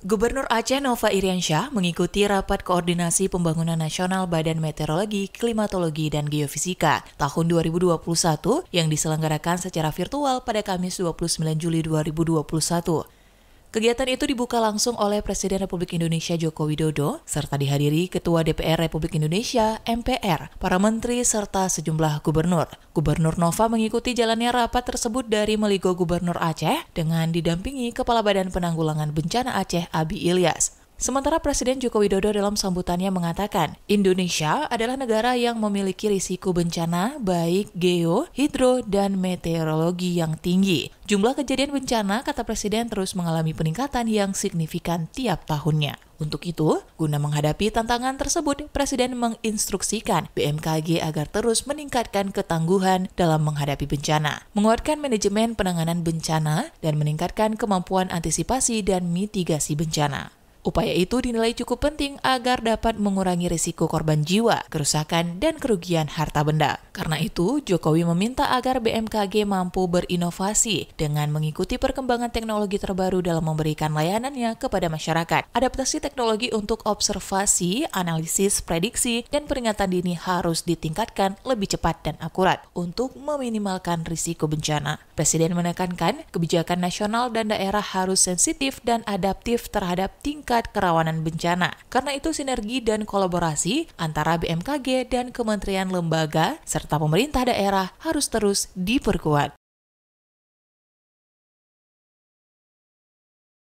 Gubernur Aceh Nova Iriansyah mengikuti rapat koordinasi pembangunan nasional Badan Meteorologi, Klimatologi, dan Geofisika tahun 2021 yang diselenggarakan secara virtual pada Kamis 29 Juli 2021. Kegiatan itu dibuka langsung oleh Presiden Republik Indonesia Joko Widodo, serta dihadiri Ketua DPR Republik Indonesia MPR, para menteri, serta sejumlah gubernur. Gubernur Nova mengikuti jalannya rapat tersebut dari Meligo Gubernur Aceh dengan didampingi Kepala Badan Penanggulangan Bencana Aceh Abi Ilyas. Sementara Presiden Joko Widodo dalam sambutannya mengatakan, Indonesia adalah negara yang memiliki risiko bencana baik geo, hidro, dan meteorologi yang tinggi. Jumlah kejadian bencana, kata Presiden, terus mengalami peningkatan yang signifikan tiap tahunnya. Untuk itu, guna menghadapi tantangan tersebut, Presiden menginstruksikan BMKG agar terus meningkatkan ketangguhan dalam menghadapi bencana, menguatkan manajemen penanganan bencana, dan meningkatkan kemampuan antisipasi dan mitigasi bencana. Upaya itu dinilai cukup penting agar dapat mengurangi risiko korban jiwa, kerusakan, dan kerugian harta benda. Karena itu, Jokowi meminta agar BMKG mampu berinovasi dengan mengikuti perkembangan teknologi terbaru dalam memberikan layanannya kepada masyarakat. Adaptasi teknologi untuk observasi, analisis, prediksi, dan peringatan dini harus ditingkatkan lebih cepat dan akurat untuk meminimalkan risiko bencana. Presiden menekankan kebijakan nasional dan daerah harus sensitif dan adaptif terhadap tingkat tingkat kerawanan bencana. Karena itu sinergi dan kolaborasi antara BMKG dan kementerian lembaga serta pemerintah daerah harus terus diperkuat.